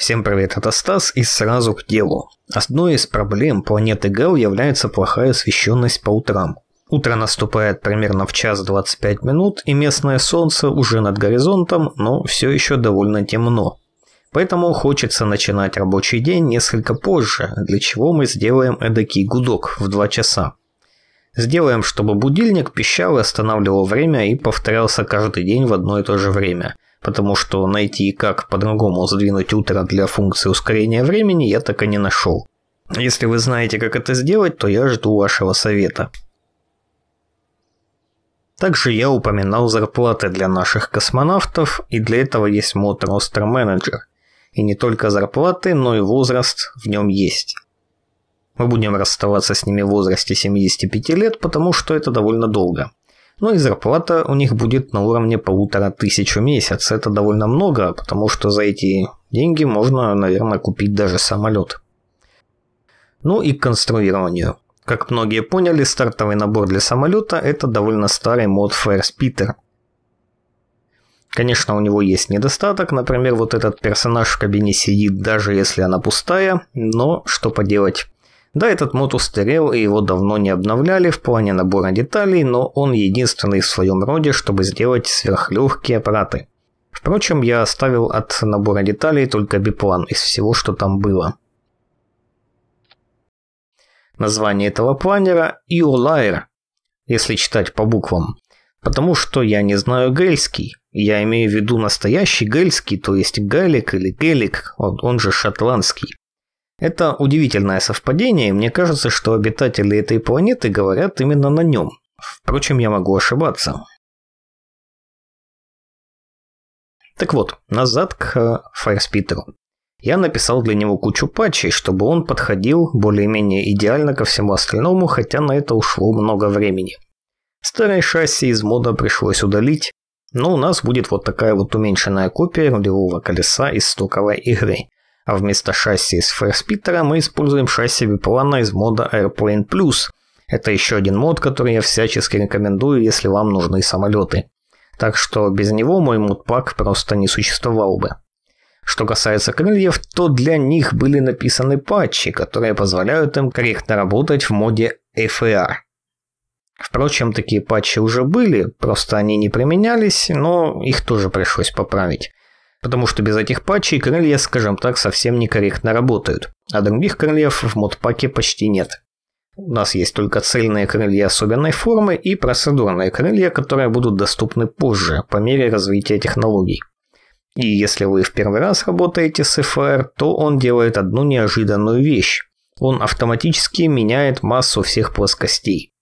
Всем привет, это Стас и сразу к делу. Одной из проблем планеты Гал является плохая освещенность по утрам. Утро наступает примерно в час 25 минут, и местное солнце уже над горизонтом, но все еще довольно темно. Поэтому хочется начинать рабочий день несколько позже, для чего мы сделаем эдакий гудок в 2 часа. Сделаем, чтобы будильник пищал и останавливал время и повторялся каждый день в одно и то же время потому что найти как по-другому сдвинуть утро для функции ускорения времени я так и не нашел. Если вы знаете, как это сделать, то я жду вашего совета. Также я упоминал зарплаты для наших космонавтов, и для этого есть мод Roster Manager. И не только зарплаты, но и возраст в нем есть. Мы будем расставаться с ними в возрасте 75 лет, потому что это довольно долго. Ну и зарплата у них будет на уровне полутора тысяч в месяц. Это довольно много, потому что за эти деньги можно, наверное, купить даже самолет. Ну и к конструированию. Как многие поняли, стартовый набор для самолета – это довольно старый мод Firespeeder. Конечно, у него есть недостаток, например, вот этот персонаж в кабине сидит, даже если она пустая, но что поделать. Да, этот мод устарел и его давно не обновляли в плане набора деталей, но он единственный в своем роде, чтобы сделать сверхлегкие аппараты. Впрочем, я оставил от набора деталей только биплан из всего, что там было. Название этого планера – Иолайр, если читать по буквам. Потому что я не знаю гельский. Я имею в виду настоящий гельский, то есть галик или гелик, он, он же шотландский. Это удивительное совпадение, и мне кажется, что обитатели этой планеты говорят именно на нем. Впрочем, я могу ошибаться. Так вот, назад к э, Файрспитеру. Я написал для него кучу патчей, чтобы он подходил более-менее идеально ко всему остальному, хотя на это ушло много времени. Старое шасси из мода пришлось удалить, но у нас будет вот такая вот уменьшенная копия рулевого колеса из стоковой игры – а вместо шасси из Фэрспитера мы используем шасси Виплана из мода Airplane Plus. Это еще один мод, который я всячески рекомендую, если вам нужны самолеты. Так что без него мой модпак просто не существовал бы. Что касается крыльев, то для них были написаны патчи, которые позволяют им корректно работать в моде FAR. Впрочем, такие патчи уже были, просто они не применялись, но их тоже пришлось поправить потому что без этих патчей крылья, скажем так, совсем некорректно работают, а других крыльев в модпаке почти нет. У нас есть только цельные крылья особенной формы и процедурные крылья, которые будут доступны позже, по мере развития технологий. И если вы в первый раз работаете с FR, то он делает одну неожиданную вещь. Он автоматически меняет массу всех плоскостей.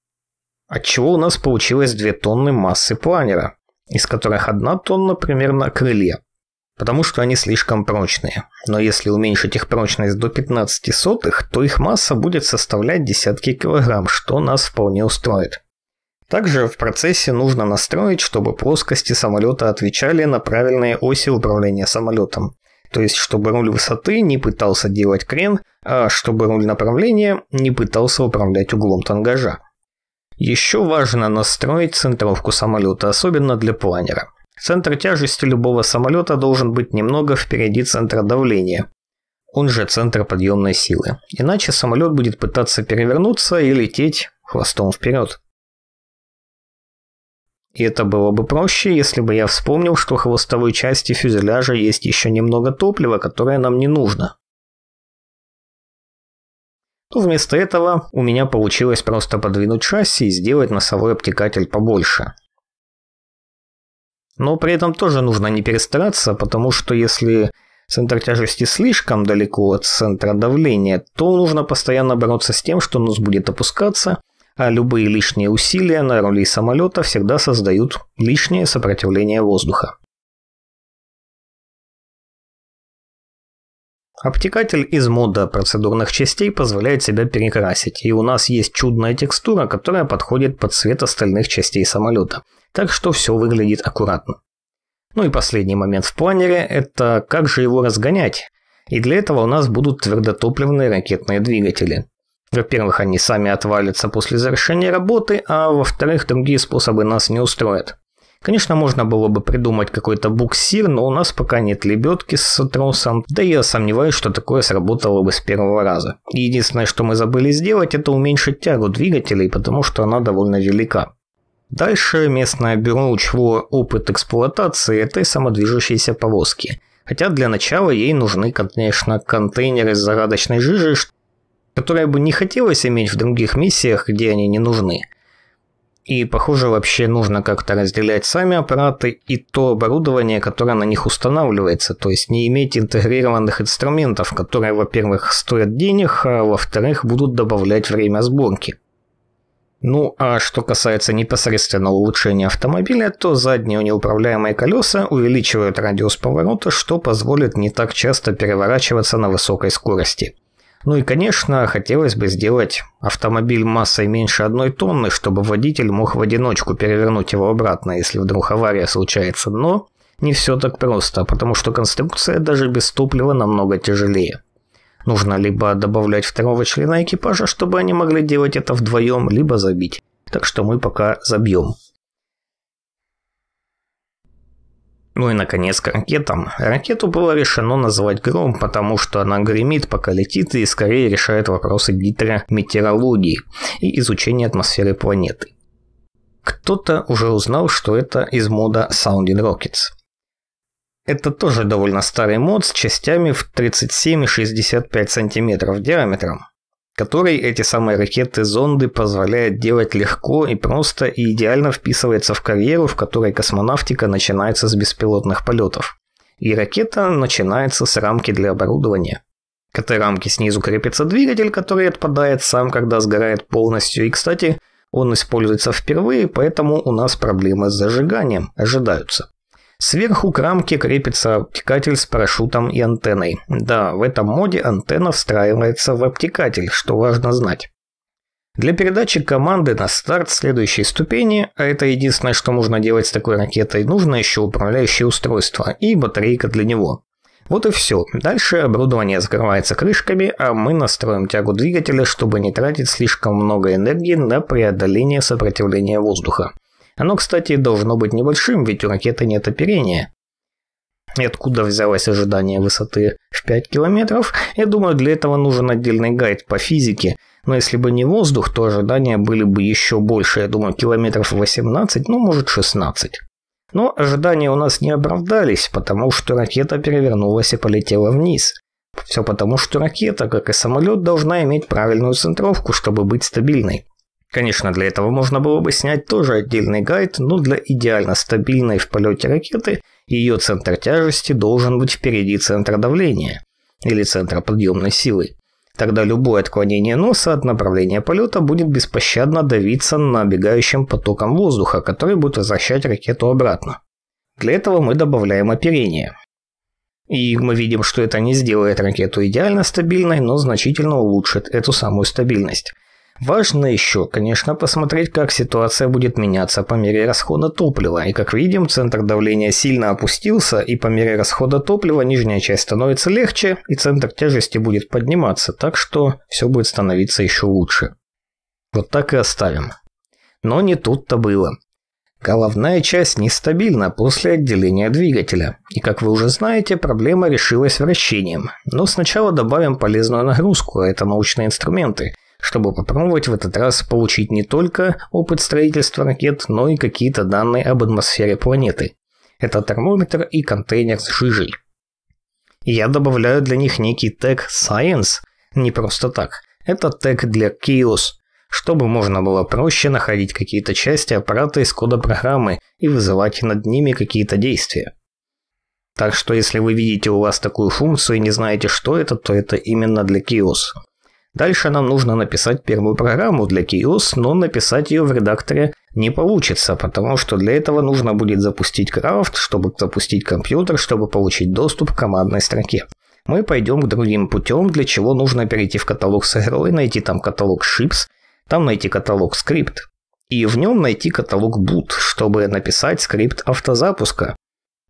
Отчего у нас получилось 2 тонны массы планера, из которых 1 тонна примерно крылья, потому что они слишком прочные. Но если уменьшить их прочность до 15 сотых, то их масса будет составлять десятки килограмм, что нас вполне устроит. Также в процессе нужно настроить, чтобы плоскости самолета отвечали на правильные оси управления самолетом. То есть, чтобы руль высоты не пытался делать крен, а чтобы руль направления не пытался управлять углом тангажа. Еще важно настроить центровку самолета, особенно для планера – Центр тяжести любого самолета должен быть немного впереди центра давления, он же центр подъемной силы. Иначе самолет будет пытаться перевернуться и лететь хвостом вперед. И это было бы проще, если бы я вспомнил, что в хвостовой части фюзеляжа есть еще немного топлива, которое нам не нужно. Но вместо этого у меня получилось просто подвинуть шасси и сделать носовой обтекатель побольше. Но при этом тоже нужно не перестараться, потому что если центр тяжести слишком далеко от центра давления, то нужно постоянно бороться с тем, что нос будет опускаться, а любые лишние усилия на руле самолета всегда создают лишнее сопротивление воздуха. Обтекатель из мода процедурных частей позволяет себя перекрасить, и у нас есть чудная текстура, которая подходит под цвет остальных частей самолета, так что все выглядит аккуратно. Ну и последний момент в планере – это как же его разгонять? И для этого у нас будут твердотопливные ракетные двигатели. Во-первых, они сами отвалятся после завершения работы, а во-вторых, другие способы нас не устроят. Конечно, можно было бы придумать какой-то буксир, но у нас пока нет лебедки с тросом, да я сомневаюсь, что такое сработало бы с первого раза. Единственное, что мы забыли сделать, это уменьшить тягу двигателей, потому что она довольно велика. Дальше местное бюро учло опыт эксплуатации этой самодвижущейся повозки. Хотя для начала ей нужны, конечно, контейнеры с загадочной жижей, которые бы не хотелось иметь в других миссиях, где они не нужны. И, похоже, вообще нужно как-то разделять сами аппараты и то оборудование, которое на них устанавливается, то есть не иметь интегрированных инструментов, которые, во-первых, стоят денег, а во-вторых, будут добавлять время сборки. Ну а что касается непосредственно улучшения автомобиля, то задние неуправляемые колеса увеличивают радиус поворота, что позволит не так часто переворачиваться на высокой скорости – ну и, конечно, хотелось бы сделать автомобиль массой меньше одной тонны, чтобы водитель мог в одиночку перевернуть его обратно, если вдруг авария случается, но не все так просто, потому что конструкция даже без топлива намного тяжелее. Нужно либо добавлять второго члена экипажа, чтобы они могли делать это вдвоем, либо забить. Так что мы пока забьем. Ну и, наконец, к ракетам. Ракету было решено назвать «Гром», потому что она гремит, пока летит, и скорее решает вопросы гидрометеорологии и изучения атмосферы планеты. Кто-то уже узнал, что это из мода sounding Rockets. Это тоже довольно старый мод с частями в 37 65 см диаметром который эти самые ракеты-зонды позволяет делать легко и просто и идеально вписывается в карьеру, в которой космонавтика начинается с беспилотных полетов. И ракета начинается с рамки для оборудования. К этой рамке снизу крепится двигатель, который отпадает сам, когда сгорает полностью. И, кстати, он используется впервые, поэтому у нас проблемы с зажиганием ожидаются. Сверху к рамке крепится обтекатель с парашютом и антенной. Да, в этом моде антенна встраивается в обтекатель, что важно знать. Для передачи команды на старт следующей ступени, а это единственное, что можно делать с такой ракетой, нужно еще управляющее устройство и батарейка для него. Вот и все. Дальше оборудование закрывается крышками, а мы настроим тягу двигателя, чтобы не тратить слишком много энергии на преодоление сопротивления воздуха. Оно, кстати, должно быть небольшим, ведь у ракеты нет оперения. И откуда взялось ожидание высоты в 5 километров, я думаю, для этого нужен отдельный гайд по физике. Но если бы не воздух, то ожидания были бы еще больше, я думаю, километров 18, ну может 16. Но ожидания у нас не оправдались, потому что ракета перевернулась и полетела вниз. Все потому, что ракета, как и самолет, должна иметь правильную центровку, чтобы быть стабильной. Конечно, для этого можно было бы снять тоже отдельный гайд, но для идеально стабильной в полете ракеты ее центр тяжести должен быть впереди центра давления или центра подъемной силы. Тогда любое отклонение носа от направления полета будет беспощадно давиться набегающим потоком воздуха, который будет возвращать ракету обратно. Для этого мы добавляем оперение. И мы видим, что это не сделает ракету идеально стабильной, но значительно улучшит эту самую стабильность. Важно еще, конечно, посмотреть, как ситуация будет меняться по мере расхода топлива. И как видим, центр давления сильно опустился, и по мере расхода топлива нижняя часть становится легче, и центр тяжести будет подниматься, так что все будет становиться еще лучше. Вот так и оставим. Но не тут-то было. Головная часть нестабильна после отделения двигателя, и как вы уже знаете, проблема решилась вращением. Но сначала добавим полезную нагрузку, а это научные инструменты – чтобы попробовать в этот раз получить не только опыт строительства ракет, но и какие-то данные об атмосфере планеты. Это термометр и контейнер с жижей. Я добавляю для них некий тег Science, не просто так. Это тег для Chaos, чтобы можно было проще находить какие-то части аппарата из кода программы и вызывать над ними какие-то действия. Так что если вы видите у вас такую функцию и не знаете, что это, то это именно для Chaos. Дальше нам нужно написать первую программу для Kios, но написать ее в редакторе не получится, потому что для этого нужно будет запустить крафт, чтобы запустить компьютер, чтобы получить доступ к командной строке. Мы пойдем к другим путем, для чего нужно перейти в каталог с игрой, найти там каталог ships, там найти каталог скрипт, и в нем найти каталог boot, чтобы написать скрипт автозапуска.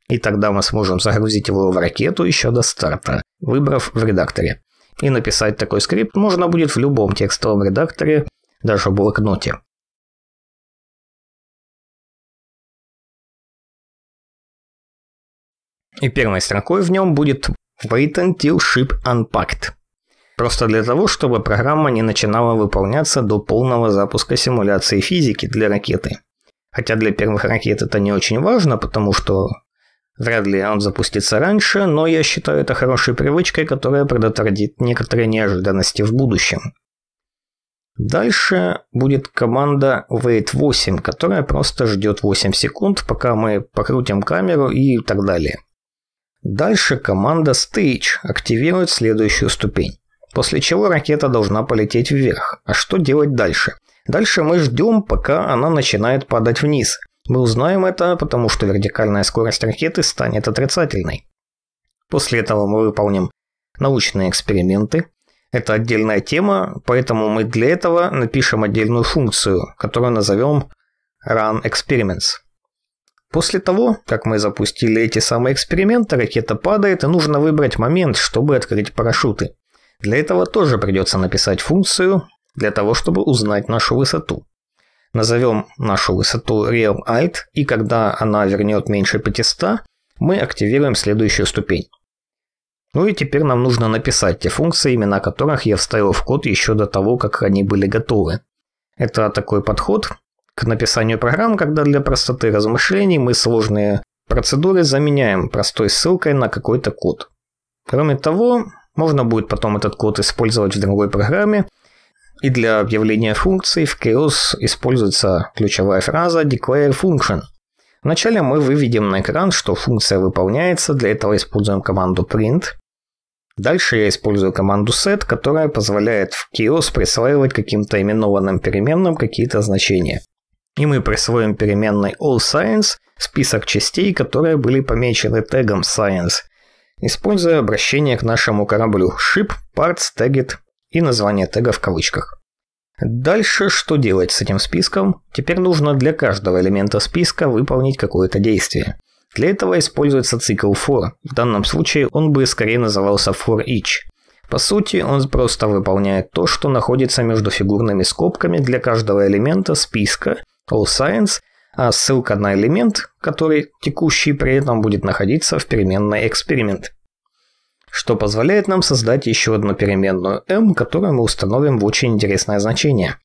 И тогда мы сможем загрузить его в ракету еще до старта, выбрав в редакторе. И написать такой скрипт можно будет в любом текстовом редакторе, даже в блокноте. И первой строкой в нем будет Wait until ship unpacked. Просто для того, чтобы программа не начинала выполняться до полного запуска симуляции физики для ракеты. Хотя для первых ракет это не очень важно, потому что Вряд ли он запустится раньше, но я считаю это хорошей привычкой, которая предотвратит некоторые неожиданности в будущем. Дальше будет команда Wait 8, которая просто ждет 8 секунд, пока мы покрутим камеру и так далее. Дальше команда Stage активирует следующую ступень, после чего ракета должна полететь вверх. А что делать дальше? Дальше мы ждем, пока она начинает падать вниз. Мы узнаем это, потому что вертикальная скорость ракеты станет отрицательной. После этого мы выполним научные эксперименты. Это отдельная тема, поэтому мы для этого напишем отдельную функцию, которую назовем run experiments. После того, как мы запустили эти самые эксперименты, ракета падает и нужно выбрать момент, чтобы открыть парашюты. Для этого тоже придется написать функцию, для того чтобы узнать нашу высоту. Назовем нашу высоту real и когда она вернет меньше 500, мы активируем следующую ступень. Ну и теперь нам нужно написать те функции, имена которых я вставил в код еще до того, как они были готовы. Это такой подход к написанию программ, когда для простоты размышлений мы сложные процедуры заменяем простой ссылкой на какой-то код. Кроме того, можно будет потом этот код использовать в другой программе и для объявления функции в Chaos используется ключевая фраза declare function. Вначале мы выведем на экран, что функция выполняется, для этого используем команду print. Дальше я использую команду set, которая позволяет в Chaos присваивать каким-то именованным переменным какие-то значения. И мы присвоим переменной allScience список частей, которые были помечены тегом science, используя обращение к нашему кораблю ship parts tagged и название тега в кавычках. Дальше что делать с этим списком? Теперь нужно для каждого элемента списка выполнить какое-то действие. Для этого используется цикл for, в данном случае он бы скорее назывался for each. По сути, он просто выполняет то, что находится между фигурными скобками для каждого элемента списка all science, а ссылка на элемент, который текущий при этом будет находиться в переменной experiment что позволяет нам создать еще одну переменную m, которую мы установим в очень интересное значение.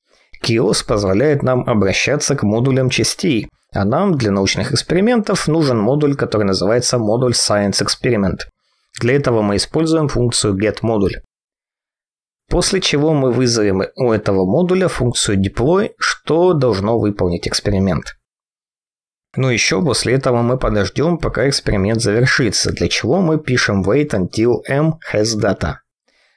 Kios позволяет нам обращаться к модулям частей, а нам для научных экспериментов нужен модуль, который называется модуль Science Experiment. Для этого мы используем функцию getModule. После чего мы вызовем у этого модуля функцию deploy, что должно выполнить эксперимент. Но еще после этого мы подождем, пока эксперимент завершится, для чего мы пишем wait until m has data.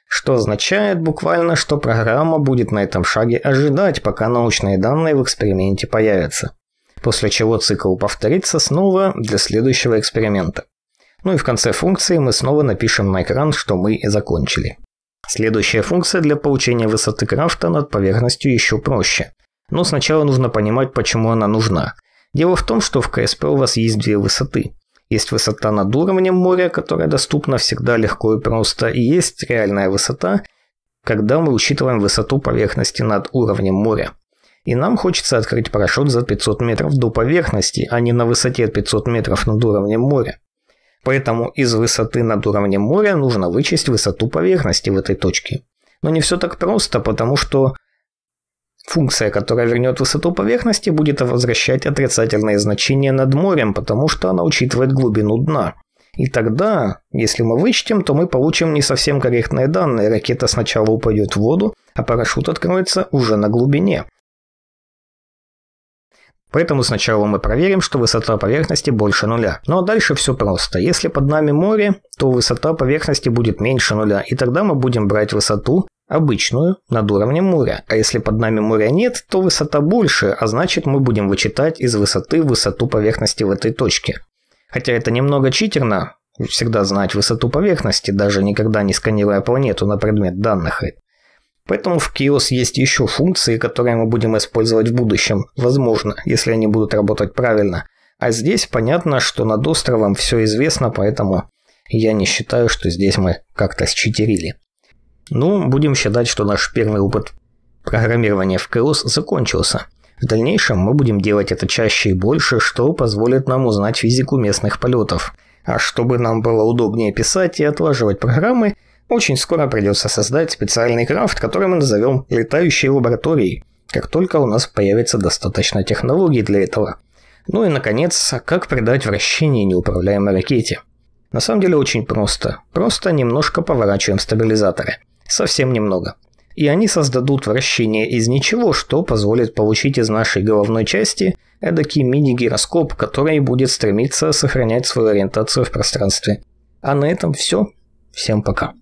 Что означает буквально, что программа будет на этом шаге ожидать, пока научные данные в эксперименте появятся. После чего цикл повторится снова для следующего эксперимента. Ну и в конце функции мы снова напишем на экран, что мы и закончили. Следующая функция для получения высоты крафта над поверхностью еще проще. Но сначала нужно понимать, почему она нужна – Дело в том, что в КСП у вас есть две высоты. Есть высота над уровнем моря, которая доступна всегда легко и просто, и есть реальная высота, когда мы учитываем высоту поверхности над уровнем моря. И нам хочется открыть парашют за 500 метров до поверхности, а не на высоте 500 метров над уровнем моря. Поэтому из высоты над уровнем моря нужно вычесть высоту поверхности в этой точке. Но не все так просто, потому что Функция, которая вернет высоту поверхности, будет возвращать отрицательные значения над морем, потому что она учитывает глубину дна. И тогда, если мы вычтем, то мы получим не совсем корректные данные. Ракета сначала упадет в воду, а парашют откроется уже на глубине. Поэтому сначала мы проверим, что высота поверхности больше нуля. Ну а дальше все просто. Если под нами море, то высота поверхности будет меньше нуля, и тогда мы будем брать высоту, Обычную, над уровнем моря. А если под нами моря нет, то высота больше, а значит мы будем вычитать из высоты высоту поверхности в этой точке. Хотя это немного читерно, всегда знать высоту поверхности, даже никогда не сканируя планету на предмет данных. Поэтому в Kios есть еще функции, которые мы будем использовать в будущем, возможно, если они будут работать правильно. А здесь понятно, что над островом все известно, поэтому я не считаю, что здесь мы как-то считерили. Ну, будем считать, что наш первый опыт программирования в Chaos закончился. В дальнейшем мы будем делать это чаще и больше, что позволит нам узнать физику местных полетов. А чтобы нам было удобнее писать и отлаживать программы, очень скоро придется создать специальный крафт, который мы назовем летающей лабораторией, как только у нас появится достаточно технологий для этого. Ну и, наконец, как придать вращение неуправляемой ракете. На самом деле очень просто. Просто немножко поворачиваем стабилизаторы – Совсем немного. И они создадут вращение из ничего, что позволит получить из нашей головной части эдакий мини-гироскоп, который будет стремиться сохранять свою ориентацию в пространстве. А на этом все. Всем пока.